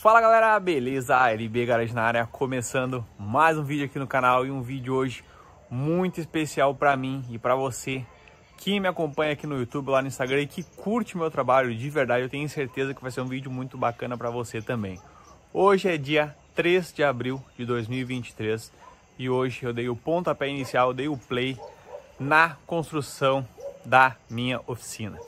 Fala galera, beleza? LB Garage na área, começando mais um vídeo aqui no canal e um vídeo hoje muito especial para mim e para você que me acompanha aqui no YouTube, lá no Instagram e que curte meu trabalho de verdade, eu tenho certeza que vai ser um vídeo muito bacana para você também. Hoje é dia 3 de abril de 2023 e hoje eu dei o pontapé inicial, dei o play na construção da minha oficina.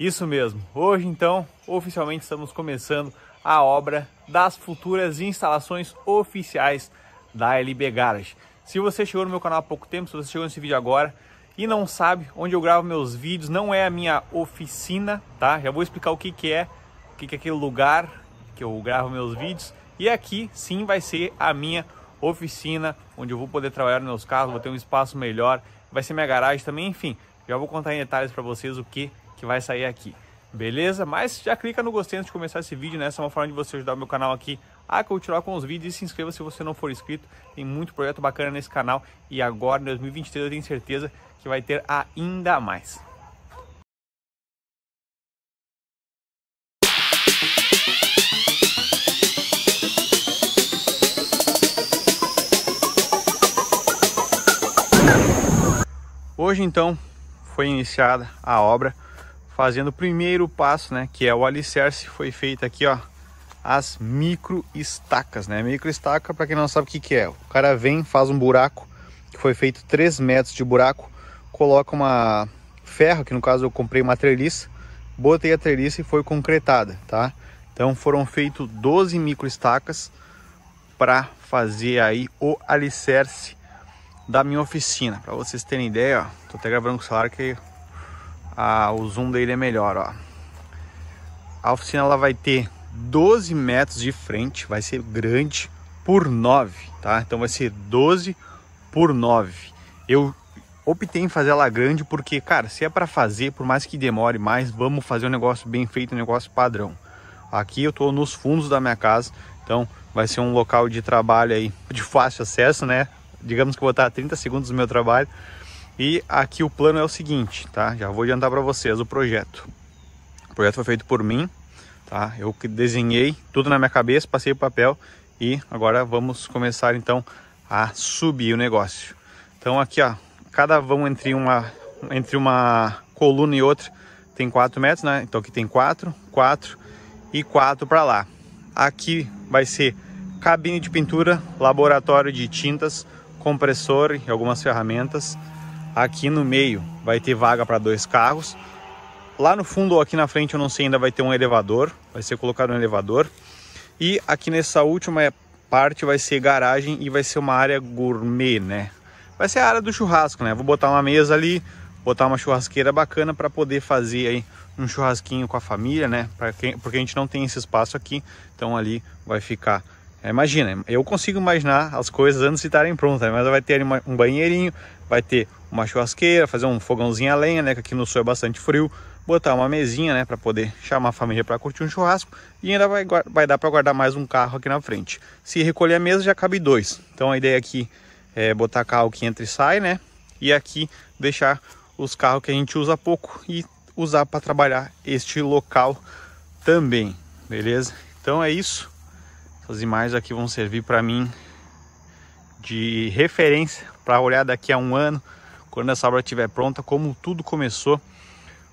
Isso mesmo, hoje então oficialmente estamos começando a obra das futuras instalações oficiais da LB Garage. Se você chegou no meu canal há pouco tempo, se você chegou nesse vídeo agora e não sabe onde eu gravo meus vídeos, não é a minha oficina, tá? Já vou explicar o que, que é, o que, que é aquele lugar que eu gravo meus vídeos. E aqui sim vai ser a minha oficina, onde eu vou poder trabalhar nos meus carros, vou ter um espaço melhor, vai ser minha garagem também, enfim. Já vou contar em detalhes para vocês o que, que vai sair aqui. Beleza? Mas já clica no gostei antes de começar esse vídeo, né? Essa é uma forma de você ajudar o meu canal aqui a continuar com os vídeos e se inscreva se você não for inscrito. Tem muito projeto bacana nesse canal e agora, em 2023, eu tenho certeza que vai ter ainda mais. Hoje então foi iniciada a obra fazendo o primeiro passo, né, que é o alicerce, foi feito aqui, ó, as micro estacas, né? Micro estaca, para quem não sabe o que, que é, o cara vem, faz um buraco, que foi feito 3 metros de buraco, coloca uma ferro, que no caso eu comprei uma treliça, botei a treliça e foi concretada, tá? Então foram feitos 12 micro estacas para fazer aí o alicerce da minha oficina. Para vocês terem ideia, ó, tô até gravando com o celular que a, ah, o zoom dele é melhor, ó. A oficina ela vai ter 12 metros de frente, vai ser grande por 9, tá? Então vai ser 12 por 9. Eu optei em fazer ela grande porque, cara, se é para fazer, por mais que demore mais, vamos fazer um negócio bem feito, um negócio padrão. Aqui eu tô nos fundos da minha casa, então vai ser um local de trabalho aí de fácil acesso, né? Digamos que vou estar 30 segundos do meu trabalho, e aqui o plano é o seguinte, tá? Já vou adiantar para vocês o projeto. O projeto foi feito por mim, tá? Eu desenhei tudo na minha cabeça, passei o papel e agora vamos começar então a subir o negócio. Então aqui, ó, cada vão entre uma entre uma coluna e outra tem 4 metros, né? Então aqui tem 4, 4 e 4 para lá. Aqui vai ser cabine de pintura, laboratório de tintas, compressor e algumas ferramentas. Aqui no meio vai ter vaga para dois carros. Lá no fundo ou aqui na frente, eu não sei, ainda vai ter um elevador. Vai ser colocado um elevador. E aqui nessa última parte vai ser garagem e vai ser uma área gourmet, né? Vai ser a área do churrasco, né? Vou botar uma mesa ali, botar uma churrasqueira bacana para poder fazer aí um churrasquinho com a família, né? quem, porque a gente não tem esse espaço aqui, então ali vai ficar. É, imagina, eu consigo imaginar as coisas antes de estarem prontas, né? mas vai ter um banheirinho, vai ter uma churrasqueira, fazer um fogãozinho a lenha, né? Que aqui no sul é bastante frio. Botar uma mesinha, né? Para poder chamar a família para curtir um churrasco. E ainda vai, vai dar para guardar mais um carro aqui na frente. Se recolher a mesa, já cabe dois. Então a ideia aqui é botar carro que entra e sai, né? E aqui deixar os carros que a gente usa pouco e usar para trabalhar este local também, beleza? Então é isso. Essas imagens aqui vão servir para mim de referência para olhar daqui a um ano, quando essa obra estiver pronta, como tudo começou,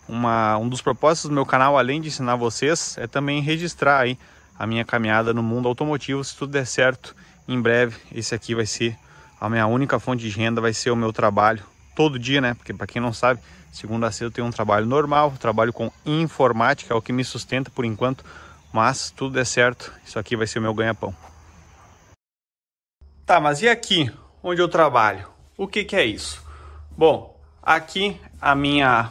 uma, um dos propósitos do meu canal, além de ensinar vocês, é também registrar aí a minha caminhada no mundo automotivo. Se tudo der certo, em breve esse aqui vai ser a minha única fonte de renda, vai ser o meu trabalho todo dia, né? Porque para quem não sabe, segunda a sexta eu tenho um trabalho normal, trabalho com informática, é o que me sustenta por enquanto, mas tudo der certo, isso aqui vai ser o meu ganha-pão. Tá, mas e aqui onde eu trabalho? O que que é isso? Bom, aqui a minha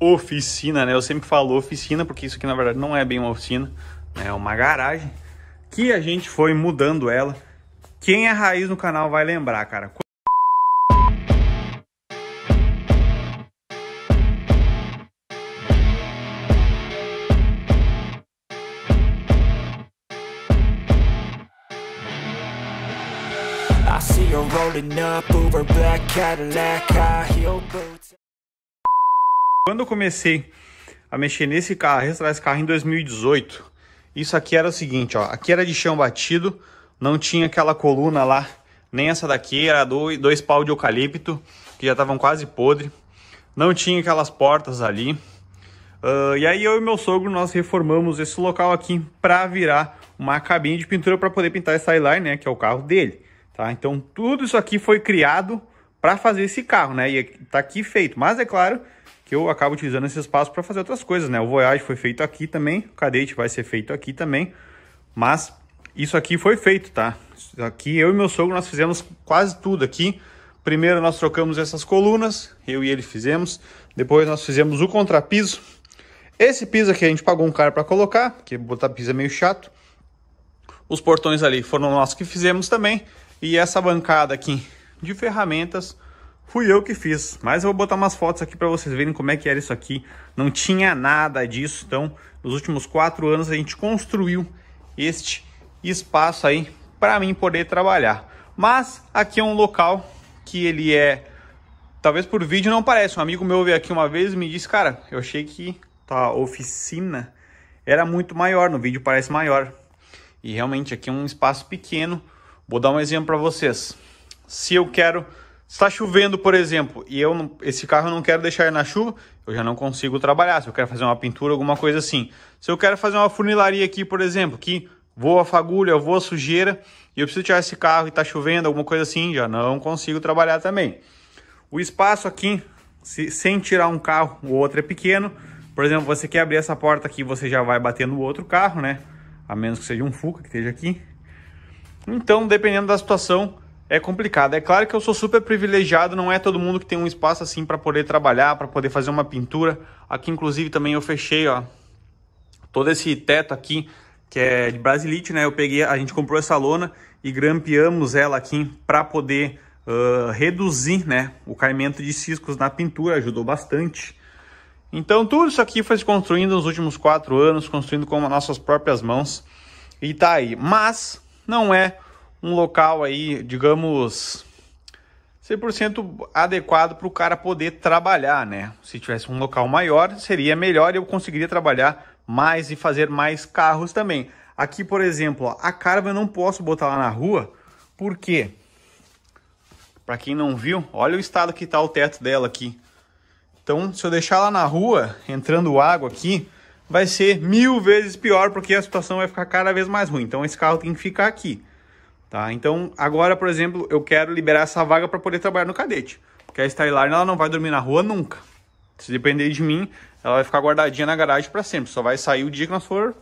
oficina, né? Eu sempre falo oficina porque isso aqui na verdade não é bem uma oficina, né? é uma garagem que a gente foi mudando ela. Quem é raiz no canal vai lembrar, cara. see her rolling up, black Cadillac, high heel boots. Quando eu comecei a mexer nesse carro, restaurar esse carro em 2018, isso aqui era o seguinte, ó, aqui era de chão batido, não tinha aquela coluna lá, nem essa daqui, era dois, dois pau de eucalipto, que já estavam quase podre, não tinha aquelas portas ali, Uh, e aí eu e meu sogro nós reformamos esse local aqui para virar uma cabine de pintura para poder pintar esse highline, né, que é o carro dele. Tá? Então tudo isso aqui foi criado para fazer esse carro, né? E é, tá aqui feito. Mas é claro que eu acabo utilizando esse espaço para fazer outras coisas, né? O Voyage foi feito aqui também, o Cadete vai ser feito aqui também. Mas isso aqui foi feito, tá? Isso aqui eu e meu sogro nós fizemos quase tudo aqui. Primeiro nós trocamos essas colunas, eu e ele fizemos. Depois nós fizemos o contrapiso. Esse piso aqui a gente pagou um cara para colocar, porque botar piso é meio chato. Os portões ali foram nós que fizemos também. E essa bancada aqui de ferramentas fui eu que fiz. Mas eu vou botar umas fotos aqui para vocês verem como é que era isso aqui. Não tinha nada disso. Então, nos últimos quatro anos a gente construiu este espaço aí para mim poder trabalhar. Mas aqui é um local que ele é... Talvez por vídeo não pareça Um amigo meu veio aqui uma vez e me disse, cara, eu achei que a oficina era muito maior. No vídeo parece maior. E realmente aqui é um espaço pequeno Vou dar um exemplo para vocês. Se eu quero, está chovendo, por exemplo, e eu esse carro eu não quero deixar na chuva, eu já não consigo trabalhar. Se eu quero fazer uma pintura, alguma coisa assim. Se eu quero fazer uma funilaria aqui, por exemplo, que voa fagulha, voa sujeira, e eu preciso tirar esse carro e está chovendo, alguma coisa assim, já não consigo trabalhar também. O espaço aqui, se, sem tirar um carro, o outro é pequeno. Por exemplo, você quer abrir essa porta aqui, você já vai bater no outro carro, né? A menos que seja um Fuca que esteja aqui. Então, dependendo da situação, é complicado. É claro que eu sou super privilegiado, não é todo mundo que tem um espaço assim para poder trabalhar, para poder fazer uma pintura. Aqui, inclusive, também eu fechei, ó, todo esse teto aqui, que é de brasilite, né? Eu peguei, a gente comprou essa lona e grampeamos ela aqui para poder uh, reduzir, né, o caimento de ciscos na pintura, ajudou bastante. Então, tudo isso aqui foi se construindo nos últimos quatro anos, construindo com nossas próprias mãos e tá aí. Mas não é um local aí, digamos, 100% adequado para o cara poder trabalhar, né? Se tivesse um local maior, seria melhor e eu conseguiria trabalhar mais e fazer mais carros também. Aqui, por exemplo, ó, a Carva eu não posso botar lá na rua, porque, para quem não viu, olha o estado que está o teto dela aqui. Então, se eu deixar lá na rua, entrando água aqui, vai ser mil vezes pior porque a situação vai ficar cada vez mais ruim. Então esse carro tem que ficar aqui, tá? Então agora, por exemplo, eu quero liberar essa vaga para poder trabalhar no cadete, porque a Skyline ela não vai dormir na rua nunca. Se depender de mim, ela vai ficar guardadinha na garagem para sempre. Só vai sair o dia que nós for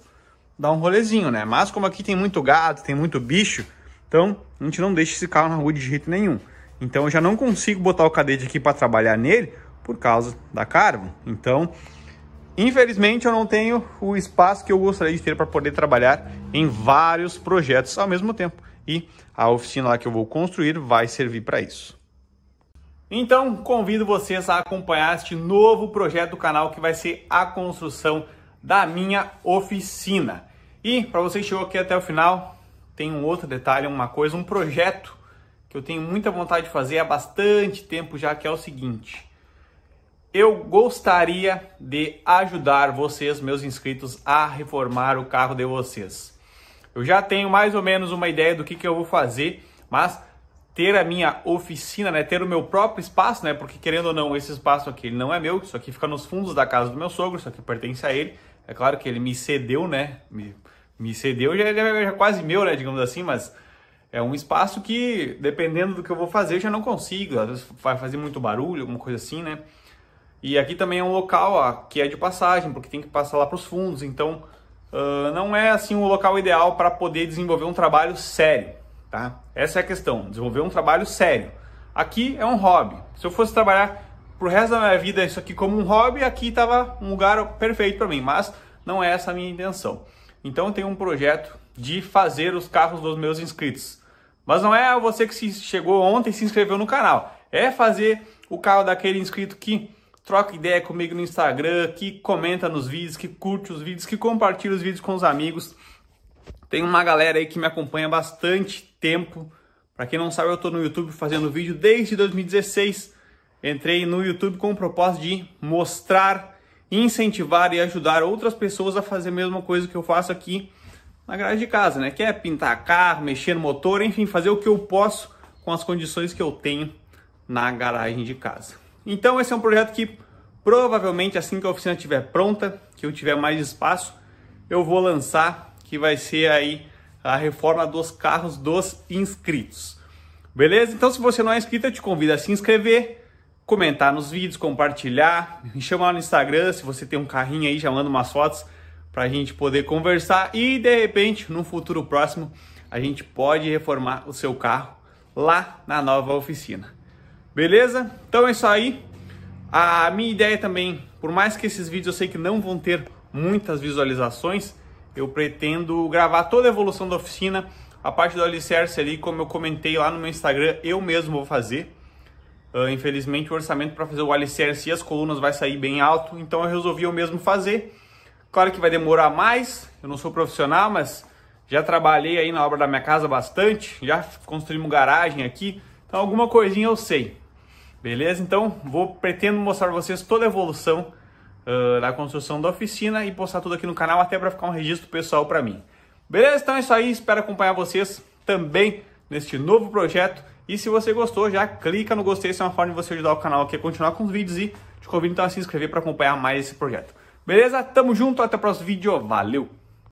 dar um rolezinho, né? Mas como aqui tem muito gato, tem muito bicho, então a gente não deixa esse carro na rua de jeito nenhum. Então eu já não consigo botar o cadete aqui para trabalhar nele por causa da Carvo. Então Infelizmente, eu não tenho o espaço que eu gostaria de ter para poder trabalhar em vários projetos ao mesmo tempo. E a oficina lá que eu vou construir vai servir para isso. Então, convido vocês a acompanhar este novo projeto do canal que vai ser a construção da minha oficina. E para você que chegou aqui até o final, tem um outro detalhe, uma coisa, um projeto que eu tenho muita vontade de fazer há bastante tempo já, que é o seguinte. Eu gostaria de ajudar vocês, meus inscritos, a reformar o carro de vocês. Eu já tenho mais ou menos uma ideia do que, que eu vou fazer, mas ter a minha oficina, né, ter o meu próprio espaço, né, porque querendo ou não, esse espaço aqui não é meu, isso aqui fica nos fundos da casa do meu sogro, isso aqui pertence a ele. É claro que ele me cedeu, né, me, me cedeu, já, já, já quase meu, né, digamos assim, mas é um espaço que, dependendo do que eu vou fazer, eu já não consigo, às vezes vai fazer muito barulho, alguma coisa assim, né. E aqui também é um local ó, que é de passagem, porque tem que passar lá para os fundos. Então, uh, não é assim o um local ideal para poder desenvolver um trabalho sério, tá? Essa é a questão, desenvolver um trabalho sério. Aqui é um hobby. Se eu fosse trabalhar o resto da minha vida isso aqui como um hobby, aqui estava um lugar perfeito para mim, mas não é essa a minha intenção. Então, eu tenho um projeto de fazer os carros dos meus inscritos. Mas não é você que se chegou ontem e se inscreveu no canal. É fazer o carro daquele inscrito que troca ideia comigo no Instagram, que comenta nos vídeos, que curte os vídeos, que compartilha os vídeos com os amigos. Tem uma galera aí que me acompanha há bastante tempo. Para quem não sabe, eu estou no YouTube fazendo vídeo desde 2016. Entrei no YouTube com o propósito de mostrar, incentivar e ajudar outras pessoas a fazer a mesma coisa que eu faço aqui na garagem de casa, né? Que é pintar carro, mexer no motor, enfim, fazer o que eu posso com as condições que eu tenho na garagem de casa. Então esse é um projeto que provavelmente assim que a oficina estiver pronta, que eu tiver mais espaço, eu vou lançar, que vai ser aí a reforma dos carros dos inscritos. Beleza? Então se você não é inscrito, eu te convido a se inscrever, comentar nos vídeos, compartilhar, me chamar no Instagram, se você tem um carrinho aí, já manda umas fotos para a gente poder conversar e de repente, num futuro próximo, a gente pode reformar o seu carro lá na nova oficina. Beleza? Então é isso aí. A minha ideia também, por mais que esses vídeos eu sei que não vão ter muitas visualizações, eu pretendo gravar toda a evolução da oficina, a parte do alicerce ali, como eu comentei lá no meu Instagram, eu mesmo vou fazer. Uh, infelizmente o orçamento para fazer o alicerce e as colunas vai sair bem alto, então eu resolvi eu mesmo fazer. Claro que vai demorar mais, eu não sou profissional, mas já trabalhei aí na obra da minha casa bastante, já construímos garagem aqui, então alguma coisinha eu sei. Beleza? Então, vou pretendo mostrar para vocês toda a evolução uh, da construção da oficina e postar tudo aqui no canal até para ficar um registro pessoal para mim. Beleza? Então é isso aí, espero acompanhar vocês também neste novo projeto. E se você gostou, já clica no gostei, isso é uma forma de você ajudar o canal aqui a continuar com os vídeos e te convido então a se inscrever para acompanhar mais esse projeto. Beleza? Tamo junto, até o próximo vídeo, valeu!